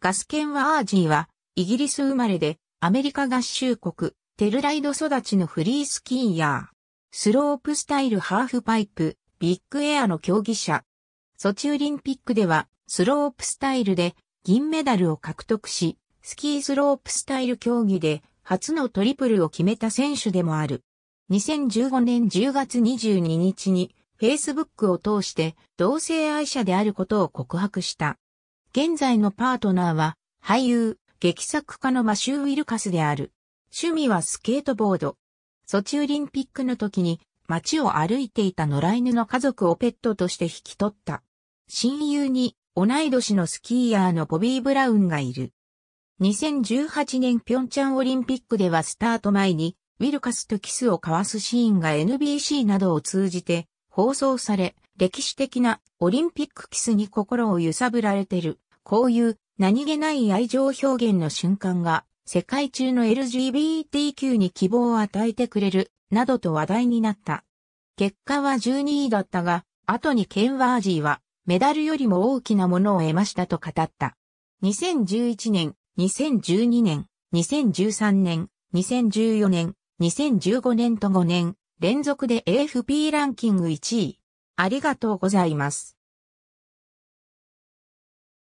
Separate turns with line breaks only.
ガスケン・
ワージーは、イギリス生まれで、アメリカ合衆国、テルライド育ちのフリースキーヤー。スロープスタイルハーフパイプ、ビッグエアの競技者。ソチオリンピックでは、スロープスタイルで、銀メダルを獲得し、スキースロープスタイル競技で、初のトリプルを決めた選手でもある。2015年10月22日に、Facebook を通して、同性愛者であることを告白した。現在のパートナーは、俳優、劇作家のマシュー・ウィルカスである。趣味はスケートボード。ソチオリンピックの時に街を歩いていた野良犬の家族をペットとして引き取った。親友に同い年のスキーヤーのボビー・ブラウンがいる。2018年ピョンチャンオリンピックではスタート前にウィルカスとキスを交わすシーンが NBC などを通じて放送され、歴史的なオリンピックキスに心を揺さぶられてる。こういう何気ない愛情表現の瞬間が世界中の LGBTQ に希望を与えてくれる、などと話題になった。結果は12位だったが、後にケンワージーはメダルよりも大きなものを得ましたと語った。2011年、2012年、2013年、2014年、2015年と5年、連続で AFP ランキング1位、ありがとうござ
います。